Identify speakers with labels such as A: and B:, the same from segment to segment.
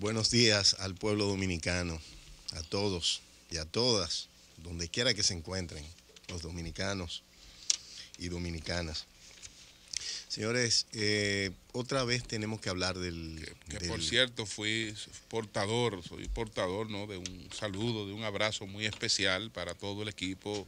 A: Buenos días al pueblo dominicano, a todos y a todas, donde quiera que se encuentren los dominicanos y dominicanas. Señores, eh, otra vez tenemos que hablar del
B: que, por cierto fui portador, soy portador ¿no? de un saludo, de un abrazo muy especial para todo el equipo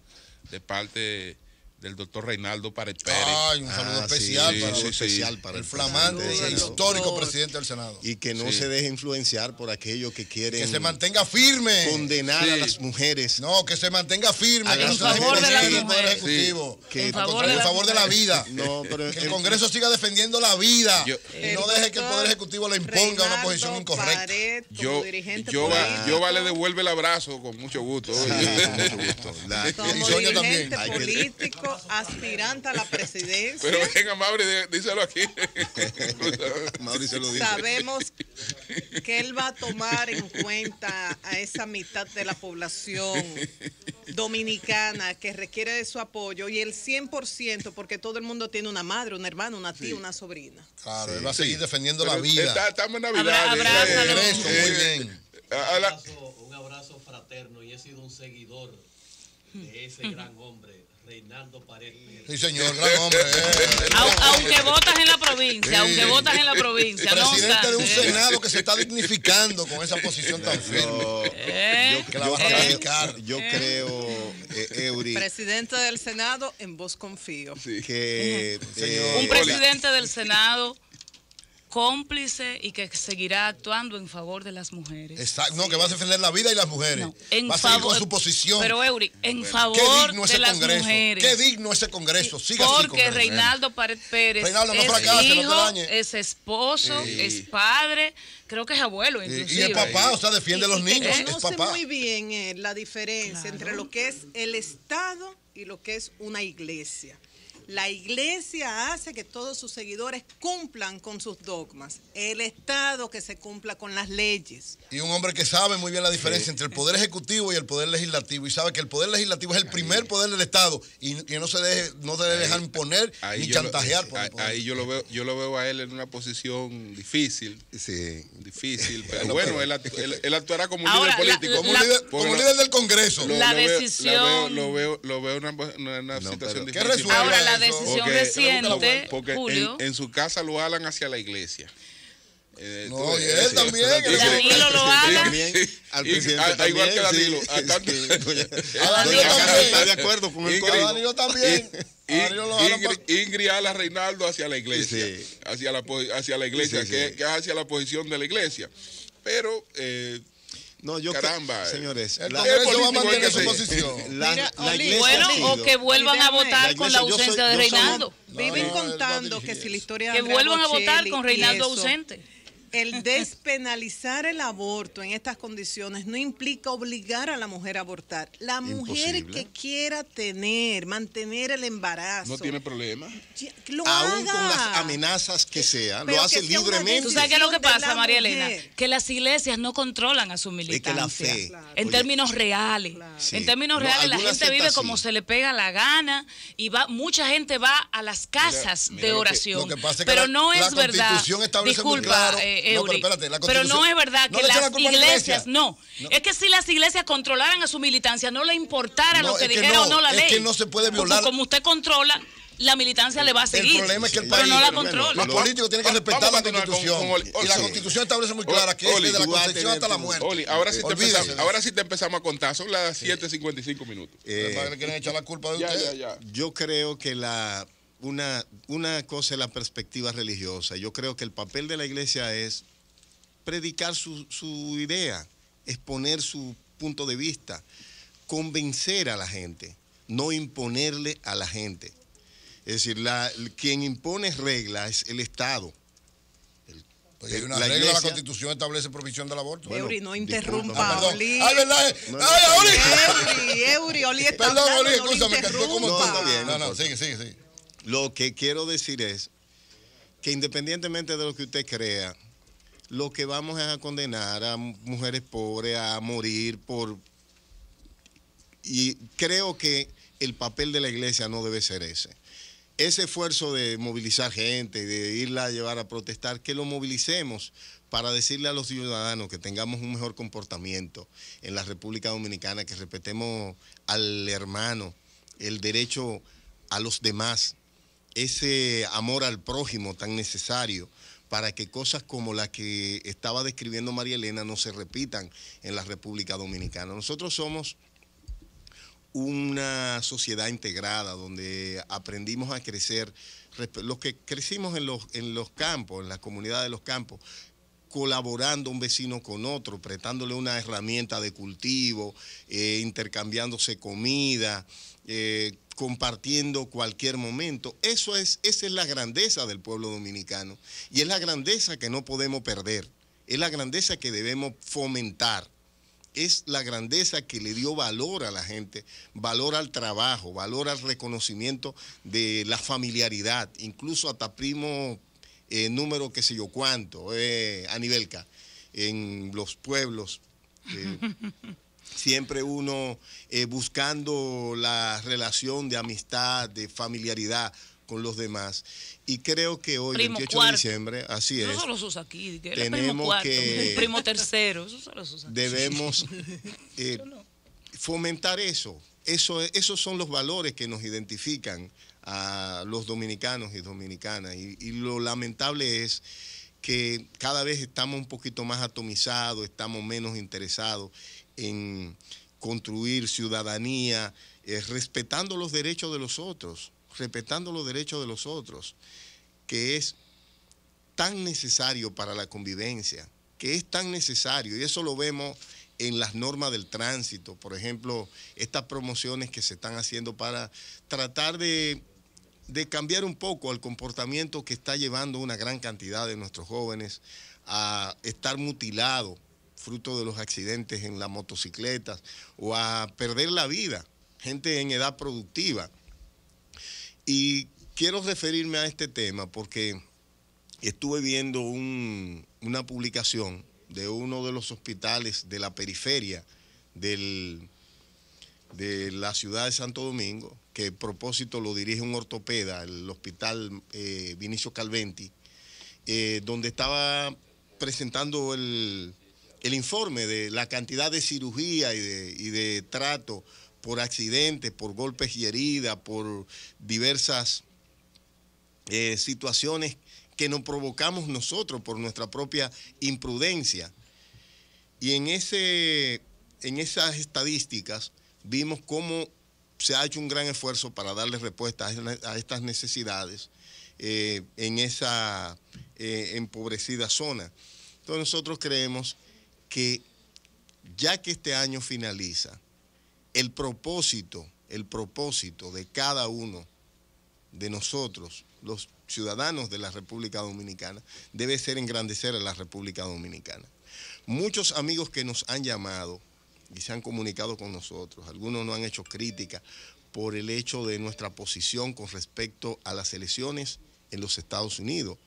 B: de parte del doctor Reinaldo Pared Ay, un saludo ah, especial, para, el,
A: flamante el histórico presidente del Senado. Y que no se deje influenciar por aquellos que quieren. Que se mantenga firme. Condenar a las mujeres.
C: No, que se mantenga firme. favor poder ejecutivo Que, en favor, de, la vida. que el Congreso siga defendiendo la vida. y no deje que el Poder Ejecutivo le imponga una posición incorrecta. yo, yo, va, yo vale devuelve el abrazo
B: con mucho gusto. también.
D: Político, aspirante a la presidencia.
B: Pero venga, Mauri, díselo aquí. lo Sabemos
D: que él va a tomar en cuenta a esa mitad de la población dominicana que requiere de su apoyo y el 100%, porque todo el mundo tiene una madre, un hermano, una tía, una sobrina.
C: Claro, él va a seguir defendiendo la vida. estamos en Navidad.
A: un abrazo fraterno y he sido un seguidor de ese hmm. gran hombre Paredes. Sí, señor, gran hombre. Eh. Aunque votas en la provincia, aunque votas en la provincia.
E: Presidente de un
C: Senado que se está dignificando con esa posición tan firme. Eh.
A: yo, Yo eh. creo,
D: Presidente del Senado, en vos confío.
A: Sí. un
C: presidente
E: del Senado cómplice y que seguirá actuando en favor de las mujeres.
C: Exacto, no, que va a defender la vida y las mujeres. en va a seguir con su posición. Pero Eury, en favor de las mujeres. Qué digno ese congreso. Siga Porque Reinaldo
E: Pared Pérez Reinaldo, es hijo, es esposo, es padre, creo que es abuelo Y es papá, o sea, defiende a los niños, es muy bien
D: eh, la diferencia entre lo que es el Estado y lo que es una iglesia. La iglesia hace que todos sus seguidores cumplan con sus dogmas. El Estado que se cumpla con las leyes.
C: Y un hombre que sabe muy bien la diferencia entre el poder ejecutivo y el poder legislativo. Y sabe que el poder legislativo es el primer poder del Estado. Y que no se deje, no se dejar imponer ni chantajear. Eh,
B: ahí yo lo veo, yo lo veo a él en una posición difícil. Sí. Difícil. Pero bueno, Él, actuará como un líder político. como, líder, del Congreso. la decisión. Veo, lo veo, lo veo, una, situación difícil. ¿Qué resuelve? la decisión porque, reciente, porque Julio. En, en, su casa lo alan hacia la iglesia.
C: Eh, no, y él también. Danilo lo Al
B: presidente igual que Danilo. A Danilo
C: también. Está de acuerdo con el A Danilo también. Ingrid,
B: Ingrid ala Reinaldo hacia la iglesia, sí. hacia la, hacia la iglesia, sí, sí, que, que, es hacia la posición de la iglesia. Pero eh, no, yo Caramba. señores, el eh, va
A: a mantener su posición. La, o que vuelvan a votar con la ausencia de Reinaldo. Viven contando que si la historia Que vuelvan a votar con Reinaldo ausente
D: el despenalizar el aborto en estas condiciones no implica obligar a la mujer a abortar. La mujer que quiera tener, mantener el embarazo. No tiene
A: problema.
E: Aún con las
A: amenazas que sea, lo hace libremente. ¿Tú sabes qué es lo que pasa, María Elena?
E: Que las iglesias no controlan a sus militantes. En términos reales. En términos reales, la gente vive como se le pega la gana y va mucha gente va a las casas de oración. es pero la, no es verdad. Disculpa, claro, eh, pero, no es verdad que las iglesias, no. Es que si las iglesias controlaran a su militancia, no le importara lo que dijera o no la ley. Es que no se puede violar. como usted controla, la militancia le va a seguir. pero no la
C: controla. Los políticos tienen que respetar la constitución.
A: y la constitución establece muy clara que desde la constitución hasta la muerte. Oli, ahora, sí
B: te empezamos, a contar. Son las 7.55 minutos. Eh, echar la culpa de
A: Yo creo que la una, una cosa es la perspectiva religiosa. Yo creo que el papel de la iglesia es predicar su, su idea, exponer su punto de vista, convencer a la gente, no imponerle a la gente. Es decir, la, quien impone reglas es el Estado. Pues, una la regla, de la
C: constitución establece prohibición del aborto. Eury, no interrumpa, ah, eh. Oli. Ay,
A: verdad. No,
C: Oli.
D: Eury, Eury, está Perdón, Oli,
A: no, no, sigue, sigue, sigue. Lo que quiero decir es que independientemente de lo que usted crea, lo que vamos a condenar a mujeres pobres a morir por... Y creo que el papel de la iglesia no debe ser ese. Ese esfuerzo de movilizar gente, de irla a llevar a protestar, que lo movilicemos para decirle a los ciudadanos que tengamos un mejor comportamiento en la República Dominicana, que respetemos al hermano, el derecho a los demás, ese amor al prójimo tan necesario para que cosas como las que estaba describiendo María Elena no se repitan en la República Dominicana. Nosotros somos una sociedad integrada donde aprendimos a crecer, los que crecimos en los, en los campos, en la comunidad de los campos, colaborando un vecino con otro, prestándole una herramienta de cultivo, eh, intercambiándose comida, eh, compartiendo cualquier momento. Eso es, esa es la grandeza del pueblo dominicano y es la grandeza que no podemos perder, es la grandeza que debemos fomentar es la grandeza que le dio valor a la gente, valor al trabajo, valor al reconocimiento de la familiaridad, incluso hasta primo... Eh, número qué sé yo cuánto, eh, a nivelca, en los pueblos. Eh, siempre uno eh, buscando la relación de amistad, de familiaridad con los demás. Y creo que hoy, el 28 de diciembre, así es. No
E: solo aquí, tenemos primo cuarto, Primo tercero, eso solo Debemos
A: fomentar eso. eso. Esos son los valores que nos identifican a los dominicanos y dominicanas. Y, lo lamentable es que cada vez estamos un poquito más atomizados, estamos menos interesados en construir ciudadanía, eh, respetando los derechos de los otros, respetando los derechos de los otros, que es tan necesario para la convivencia, que es tan necesario, y eso lo vemos en las normas del tránsito, por ejemplo, estas promociones que se están haciendo para tratar de de cambiar un poco al comportamiento que está llevando una gran cantidad de nuestros jóvenes a estar mutilado fruto de los accidentes en las motocicletas o a perder la vida, gente en edad productiva. Y quiero referirme a este tema porque estuve viendo una publicación de uno de los hospitales de la periferia del, de la ciudad de Santo Domingo, que propósito lo dirige un ortopeda, el hospital eh, Vinicio Calventi, eh, donde estaba presentando el, informe de la cantidad de cirugía y de, trato por accidentes, por golpes y heridas, por diversas eh, situaciones que nos provocamos nosotros por nuestra propia imprudencia. Y en, ese, en esas estadísticas, vimos cómo se ha hecho un gran esfuerzo para darle respuesta a, estas necesidades eh, en esa eh, empobrecida zona. Entonces nosotros creemos que ya que este año finaliza, el propósito, el propósito de cada uno de nosotros, los ciudadanos de la República Dominicana, debe ser engrandecer a la República Dominicana. Muchos amigos que nos han llamado y se han comunicado con nosotros. Algunos no han hecho crítica por el hecho de nuestra posición con respecto a las elecciones en los Estados Unidos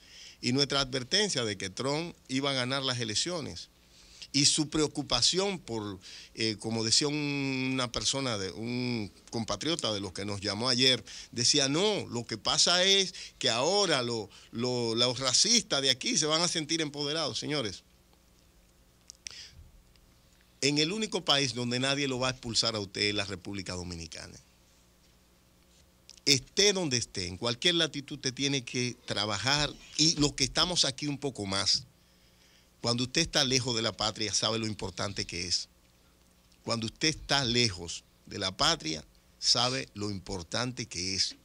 A: y nuestra advertencia de que Trump iba a ganar las elecciones y su preocupación por, eh, como decía una persona, de, un compatriota de los que nos llamó ayer, decía, no, lo que pasa es que ahora los racistas de aquí se van a sentir empoderados, señores en el único país donde nadie lo va a expulsar a usted es la República Dominicana. Esté donde esté, en cualquier latitud te tiene que trabajar y los que estamos aquí un poco más. Cuando usted está lejos de la patria sabe lo importante que es. Cuando usted está lejos de la patria sabe lo importante que es.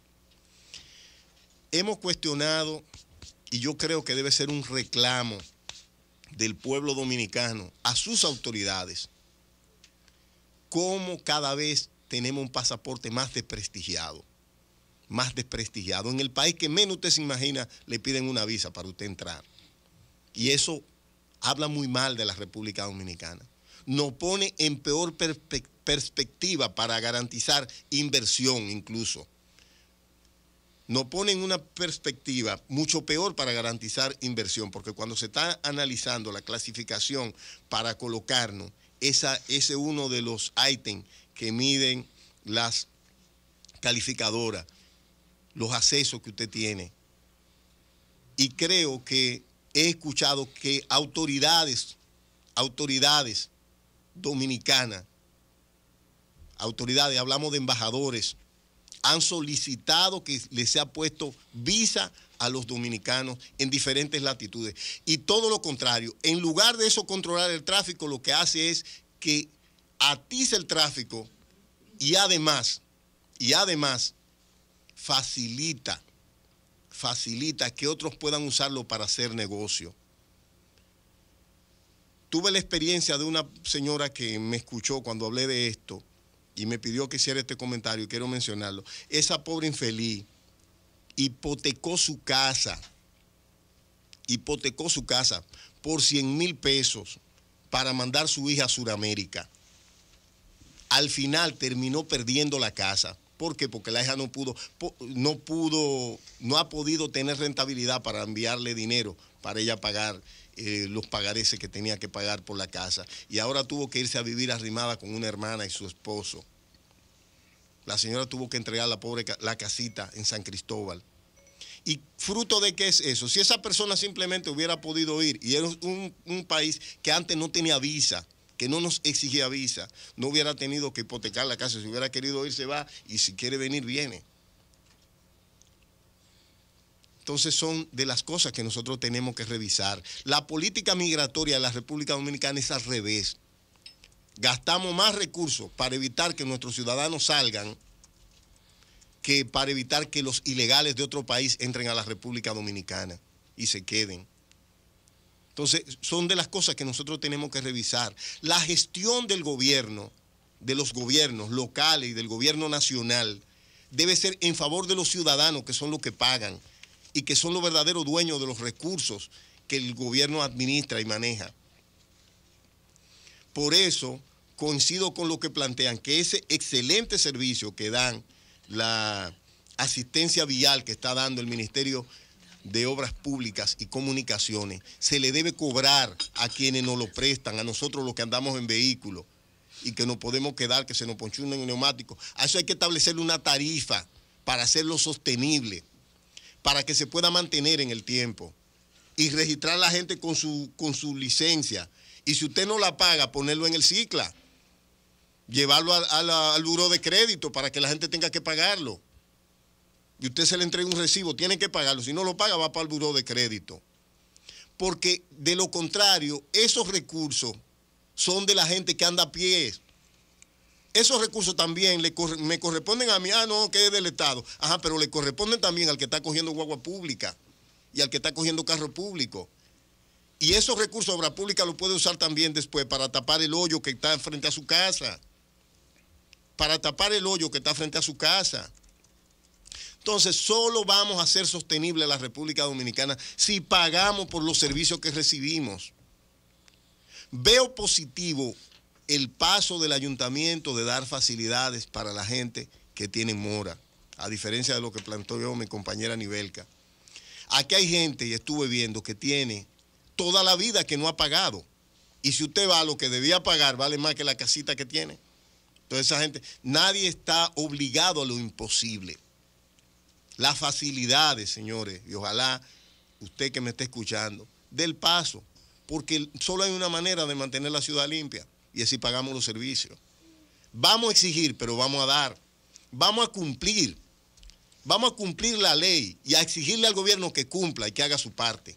A: Hemos cuestionado y yo creo que debe ser un reclamo del pueblo dominicano a sus autoridades cómo cada vez tenemos un pasaporte más desprestigiado, más desprestigiado. En el país que menos usted se imagina le piden una visa para usted entrar. Y eso habla muy mal de la República Dominicana. Nos pone en peor perspectiva para garantizar inversión incluso nos ponen una perspectiva mucho peor para garantizar inversión, porque cuando se está analizando la clasificación para colocarnos, esa, ese uno de los ítems que miden las calificadoras, los accesos que usted tiene. Y creo que he escuchado que autoridades, autoridades dominicanas, autoridades, hablamos de embajadores, han solicitado que les sea puesto visa a los dominicanos en diferentes latitudes. Y todo lo contrario, en lugar de eso controlar el tráfico, lo que hace es que atiza el tráfico y además, y además facilita, facilita que otros puedan usarlo para hacer negocio. Tuve la experiencia de una señora que me escuchó cuando hablé de esto y me pidió que hiciera este comentario y quiero mencionarlo, esa pobre infeliz hipotecó su casa, hipotecó su casa por 100 mil pesos para mandar su hija a Sudamérica. Al final terminó perdiendo la casa. ¿Por qué? Porque la hija no pudo, no pudo, no ha podido tener rentabilidad para enviarle dinero para ella pagar eh, los pagareses que tenía que pagar por la casa. Y ahora tuvo que irse a vivir arrimada con una hermana y su esposo. La señora tuvo que entregar la pobre la casita en San Cristóbal. ¿Y fruto de qué es eso? Si esa persona simplemente hubiera podido ir y era un, un, país que antes no tenía visa, que no nos exigía visa, no hubiera tenido que hipotecar la casa. Si hubiera querido ir, se va y si quiere venir, viene. Entonces son de las cosas que nosotros tenemos que revisar. La política migratoria de la República Dominicana es al revés. Gastamos más recursos para evitar que nuestros ciudadanos salgan que para evitar que los ilegales de otro país entren a la República Dominicana y se queden. Entonces, son de las cosas que nosotros tenemos que revisar. La gestión del gobierno, de los gobiernos locales y del gobierno nacional, debe ser en favor de los ciudadanos, que son los que pagan y que son los verdaderos dueños de los recursos que el gobierno administra y maneja. Por eso coincido con lo que plantean, que ese excelente servicio que dan la asistencia vial que está dando el Ministerio de Obras Públicas y Comunicaciones, se le debe cobrar a quienes nos lo prestan, a nosotros los que andamos en vehículo... y que no podemos quedar, que se nos ponchó un neumático. A eso hay que establecerle una tarifa para hacerlo sostenible para que se pueda mantener en el tiempo y registrar a la gente con su, con su licencia. Y si usted no la paga, ponerlo en el CICLA, llevarlo al buro de crédito para que la gente tenga que pagarlo. Y usted se le entrega un recibo, tiene que pagarlo. Si no lo paga, va para el buro de crédito. Porque de lo contrario, esos recursos son de la gente que anda a pies, esos recursos también me corresponden a mí, ah, no, que es del Estado. Ajá, pero le corresponden también al que está cogiendo guagua pública y al que está cogiendo carro público. Y esos recursos de obra pública los puede usar también después para tapar el hoyo que está frente a su casa. Para tapar el hoyo que está frente a su casa. Entonces, solo vamos a ser sostenible la República Dominicana si pagamos por los servicios que recibimos. Veo positivo el paso del ayuntamiento de dar facilidades para la gente que tiene mora, a diferencia de lo que planteó yo mi compañera Nivelca. Aquí hay gente, y estuve viendo, que tiene toda la vida que no ha pagado. Y si usted va a lo que debía pagar, vale más que la casita que tiene. Entonces esa gente, nadie está obligado a lo imposible. Las facilidades, señores, y ojalá usted que me esté escuchando, del paso, porque solo hay una manera de mantener la ciudad limpia, y así pagamos los servicios. Vamos a exigir, pero vamos a dar. Vamos a cumplir. Vamos a cumplir la ley y a exigirle al gobierno que cumpla y que haga su parte.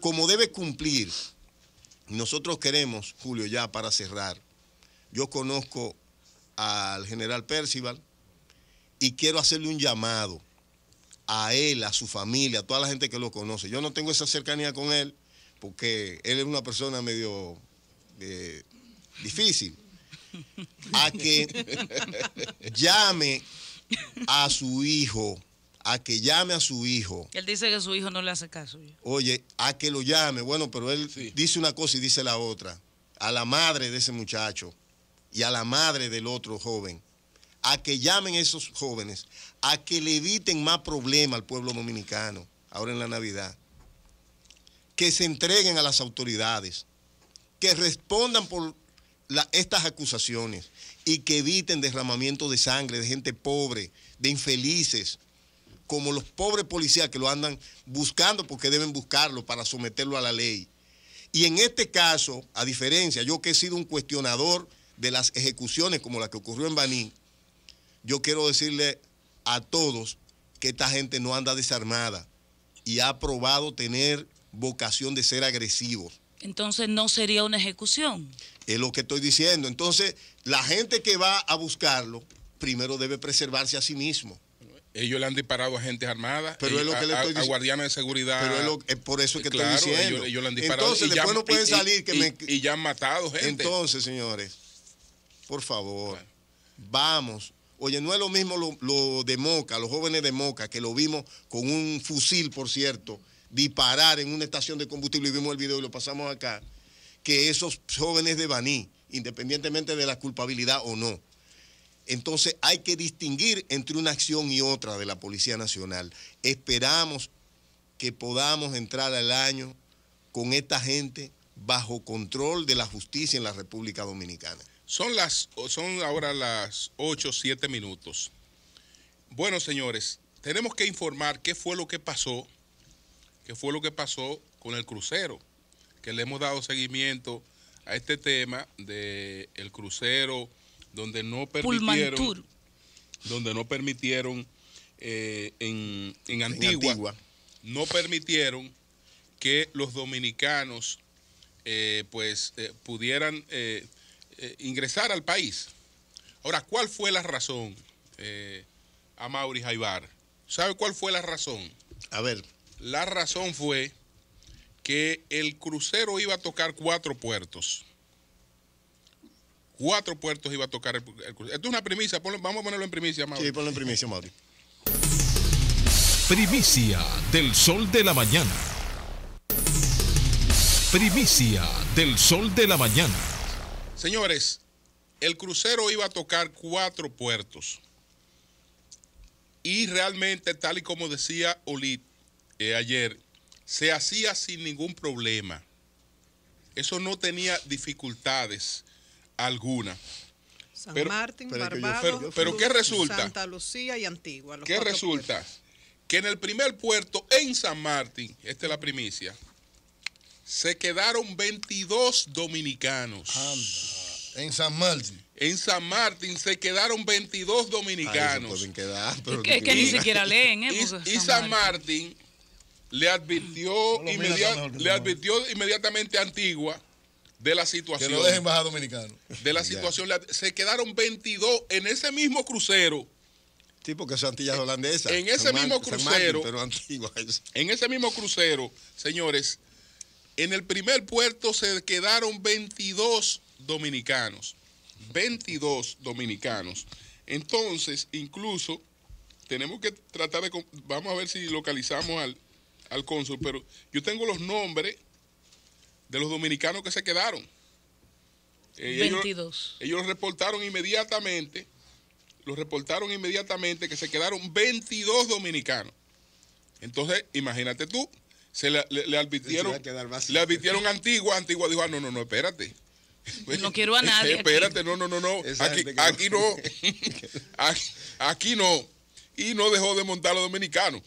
A: Como debe cumplir, nosotros queremos, Julio, ya para cerrar, yo conozco al general Percival y quiero hacerle un llamado a él, a su familia, a toda la gente que lo conoce. Yo no tengo esa cercanía con él porque él es una persona medio eh, difícil, a que llame a su hijo, a que llame a su hijo.
E: Él dice que su hijo no le hace caso.
A: Oye, a que lo llame, bueno, pero él dice una cosa y dice la otra. A la madre de ese muchacho y a la madre del otro joven, a que llamen a esos jóvenes, a que le eviten más problemas al pueblo dominicano ahora en la Navidad, que se entreguen a las autoridades, que respondan por estas acusaciones y que eviten derramamiento de sangre de gente pobre, de infelices, como los pobres policías que lo andan buscando porque deben buscarlo para someterlo a la ley. Y en este caso, a diferencia, yo que he sido un cuestionador de las ejecuciones como la que ocurrió en Baní, yo quiero decirle a todos que esta gente no anda desarmada y ha probado tener vocación de ser agresivos.
E: Entonces no sería una ejecución.
A: Es lo que estoy diciendo. Entonces, la gente que va a buscarlo, primero debe preservarse a sí mismo. Ellos le han disparado a gente armada. pero a, de seguridad. Pero es, es por eso que estoy diciendo. Ellos, le han disparado. Entonces, y después ya, no pueden salir. ya han matado gente. Entonces, señores, por favor, vamos. Oye, no es lo mismo lo de Moca, los jóvenes de Moca, que lo vimos con un fusil, por cierto, disparar en una estación de combustible, y vimos el video y lo pasamos acá, que esos jóvenes de Baní, independientemente de la culpabilidad o no. Entonces hay que distinguir entre una acción y otra de la Policía Nacional. Esperamos que podamos entrar al año con esta gente bajo control de la justicia en la República Dominicana. Son, las, son ahora
B: las 8, 7 minutos. Bueno, señores, tenemos que informar qué fue lo que pasó que fue lo que pasó con el crucero, que le hemos dado seguimiento a este tema del el crucero donde no permitieron, donde no permitieron eh, en, en,
A: Antigua,
B: no permitieron que los dominicanos eh, pues eh, pudieran ingresar al país. Ahora, ¿cuál fue la razón, a Mauri Jaibar? ¿Sabe cuál fue la razón? A ver. La razón fue que el crucero iba a tocar cuatro puertos. Cuatro puertos iba a tocar el, crucero. Esto es una primicia, vamos a ponerlo en primicia, Mauri. Sí, ponlo en primicia, Mauri. Primicia del sol de la mañana. Primicia del sol de la mañana. Señores, el crucero iba a tocar cuatro puertos. Y realmente, tal y como decía Olito. Eh, ayer se hacía sin ningún problema. Eso no tenía dificultades alguna. San Martín, pero, Barbados, resulta? Santa
D: Lucía y Antigua. ¿Qué
B: resulta? Que en el primer puerto, en San Martín, esta es la primicia, se quedaron 22 dominicanos. En San Martín. En San Martín se quedaron 22 dominicanos.
A: se pueden quedar, pero es que, ni siquiera
B: leen. ¿eh? Y, San, Martín le advirtió, le advirtió inmediatamente Antigua de la situación. Que no dejen
C: dominicano.
B: De la situación. se quedaron 22 en ese mismo crucero. Sí, porque son antillas holandesas. En ese mismo crucero. pero es. En ese mismo crucero, señores, en el primer puerto se quedaron 22 dominicanos. 22 dominicanos. Entonces, incluso, tenemos que tratar de... Vamos a ver si localizamos al, al cónsul, pero yo tengo los nombres de los dominicanos que se quedaron. 22. Eh, ellos, reportaron inmediatamente, los reportaron inmediatamente que se quedaron 22 dominicanos. Entonces, imagínate tú, se le, le advirtieron, le Antigua, Antigua dijo, ah, no, no, no, espérate. No quiero a nadie. Espérate, no, no, no, no. Aquí, no. Aquí, no. Y no dejó de montar los dominicanos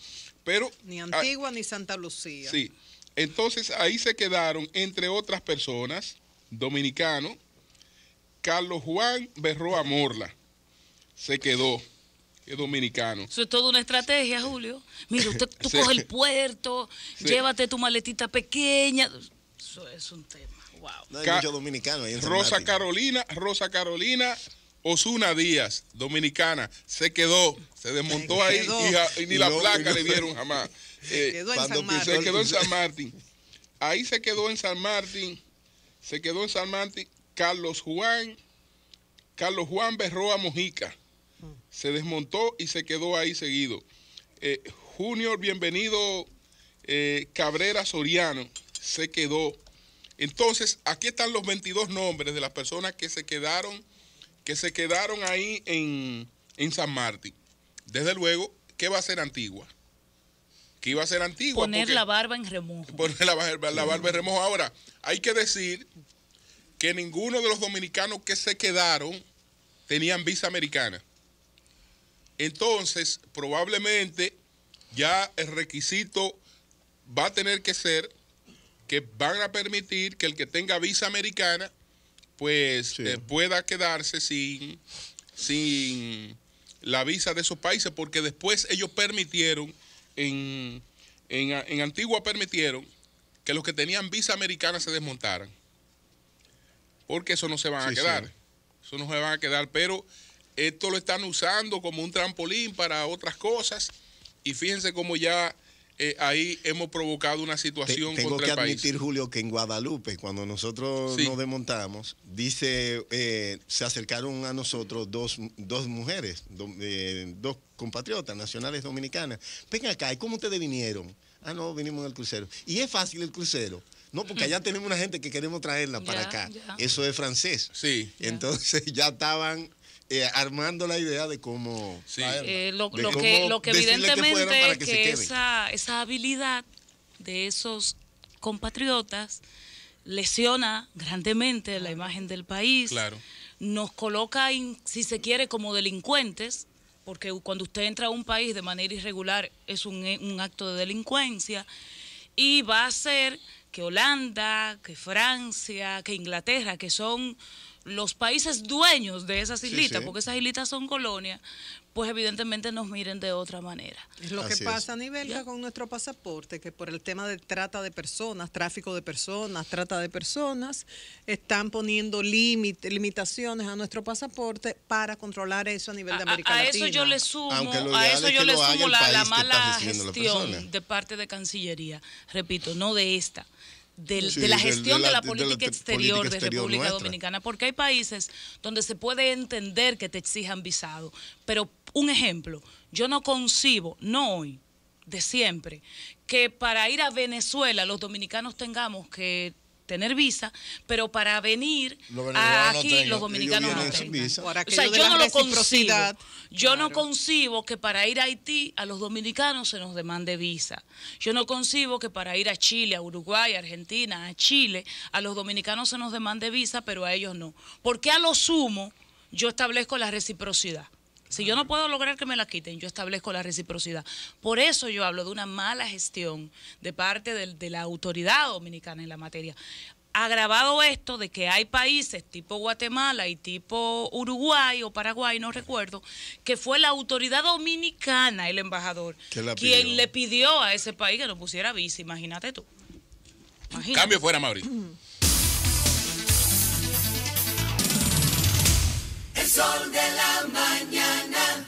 B: ni ah, Antigua ni Santa Lucía. Sí. Entonces ahí se quedaron, entre otras personas, dominicanos, Carlos Juan Berroa Morla. Se quedó es dominicano.
E: Eso es toda una estrategia, Julio.
B: Mira, tú coges el
E: puerto, llévate tu maletita pequeña. Eso es un tema.
A: Wow. No hay Rosa
B: Carolina, Rosa Carolina Osuna Díaz, dominicana, se quedó, se desmontó ahí Y, ni la placa le dieron jamás. Eh, se quedó en San Martín. Ahí se quedó en San Martín, se quedó en San Martín Carlos Juan, Carlos Juan Berroa Mojica. Se desmontó y se quedó ahí seguido. Eh, junior Bienvenido eh, Cabrera Soriano se quedó. Entonces, aquí están los 22 nombres de las personas que se quedaron que se quedaron ahí en, San Martín. Desde luego, ¿qué va a ser Antigua? ¿Qué iba a ser Antigua. Poner la
E: barba en remojo.
B: Poner la barba en remojo. Ahora, hay que decir que ninguno de los dominicanos que se quedaron tenían visa americana. Entonces, probablemente ya el requisito va a tener que ser que van a permitir que el que tenga visa americana pues eh, pueda quedarse sin, sin la visa de esos países, porque después ellos permitieron, en, en, Antigua permitieron que los que tenían visa americana se desmontaran, porque eso no se van a quedar, eso no se van a quedar, pero esto lo están usando como un trampolín para otras cosas, y fíjense cómo ya eh, ahí hemos provocado una situación tengo que admitir,
A: Julio, que en Guadalupe, cuando nosotros nos desmontamos, dice, eh, se acercaron a nosotros dos, mujeres, eh, dos compatriotas nacionales dominicanas. Ven acá, ¿y cómo ustedes vinieron? Ah, no, vinimos en el crucero. Y es fácil el crucero. No, porque allá tenemos una gente que queremos traerla para acá. Eso es francés. Sí. Entonces ya estaban eh, armando la idea de cómo. Eh, lo, que, lo que evidentemente que, que,
E: esa, habilidad de esos compatriotas lesiona grandemente la imagen del país. Nos coloca, si se quiere, como delincuentes, porque cuando usted entra a un país de manera irregular es un, eh, un acto de delincuencia y va a ser que Holanda, que Francia, que Inglaterra, que son los países dueños de esas islitas, porque esas islitas son colonias, pues evidentemente nos miren de otra manera.
D: Es lo que pasa a nivel con nuestro pasaporte, que por el tema de trata de personas, tráfico de personas, trata de personas, están poniendo limitaciones a nuestro pasaporte para controlar eso a nivel de América a, Latina. Eso yo le sumo,
E: a eso yo le sumo la, mala gestión de parte de Cancillería, repito, no de esta de la gestión de la, política exterior de República Dominicana, porque hay países donde se puede entender que te exijan visado, pero un ejemplo, yo no concibo, no hoy, de siempre, que para ir a Venezuela los dominicanos tengamos que tener visa, pero para venir aquí los dominicanos no tienen.
A: Visa. O sea, yo no lo concibo.
E: Yo no concibo que para ir a Haití a los dominicanos se nos demande visa. Yo no concibo que para ir a Chile, a Uruguay, a Argentina, a Chile, a los dominicanos se nos demande visa, pero a ellos no. Porque a lo sumo yo establezco la reciprocidad. Si yo no puedo lograr que me la quiten, yo establezco la reciprocidad. Por eso yo hablo de una mala gestión de parte de, la autoridad dominicana en la materia agravado esto de que hay países tipo Guatemala y tipo Uruguay o Paraguay, no recuerdo, que fue la autoridad dominicana, el embajador, quien le pidió a ese país que no pusiera visa, imagínate tú. Cambio fuera, Mauricio.
A: sol de la mañana.